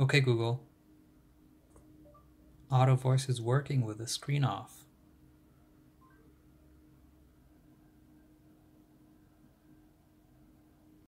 Okay, Google. Auto voice is working with the screen off.